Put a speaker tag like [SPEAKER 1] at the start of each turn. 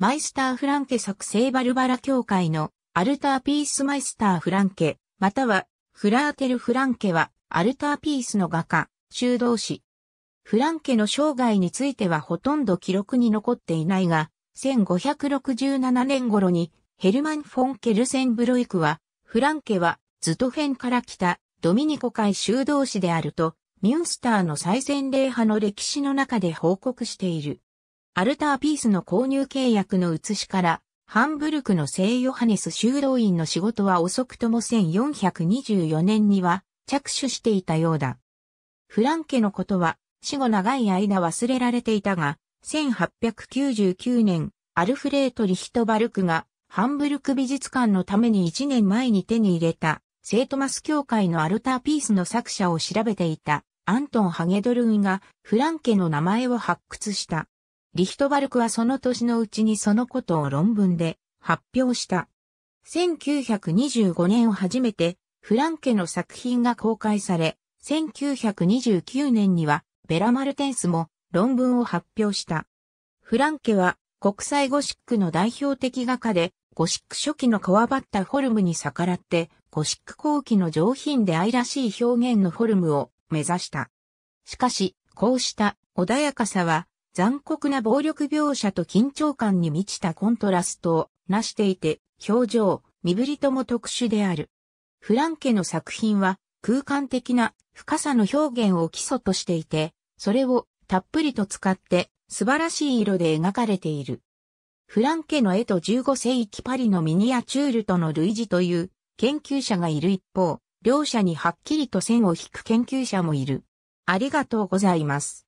[SPEAKER 1] マイスターフランケ作成バルバラ教会のアルターピースマイスターフランケ、またはフラーテル・フランケはアルターピースの画家、修道士。フランケの生涯についてはほとんど記録に残っていないが、1567年頃にヘルマン・フォン・ケルセンブロイクは、フランケはズトフェンから来たドミニコ会修道士であると、ミュンスターの最前例派の歴史の中で報告している。アルターピースの購入契約の写しから、ハンブルクの聖ヨハネス修道院の仕事は遅くとも1424年には着手していたようだ。フランケのことは死後長い間忘れられていたが、1899年、アルフレート・リヒトバルクがハンブルク美術館のために1年前に手に入れた聖トマス教会のアルターピースの作者を調べていたアントン・ハゲドルンがフランケの名前を発掘した。リヒトバルクはその年のうちにそのことを論文で発表した。1925年を初めてフランケの作品が公開され、1929年にはベラ・マルテンスも論文を発表した。フランケは国際ゴシックの代表的画家で、ゴシック初期のこわばったフォルムに逆らって、ゴシック後期の上品で愛らしい表現のフォルムを目指した。しかし、こうした穏やかさは残酷な暴力描写と緊張感に満ちたコントラストをなしていて、表情、身振りとも特殊である。フランケの作品は空間的な深さの表現を基礎としていて、それをたっぷりと使って素晴らしい色で描かれている。フランケの絵と15世紀パリのミニアチュールとの類似という研究者がいる一方、両者にはっきりと線を引く研究者もいる。ありが
[SPEAKER 2] とうございます。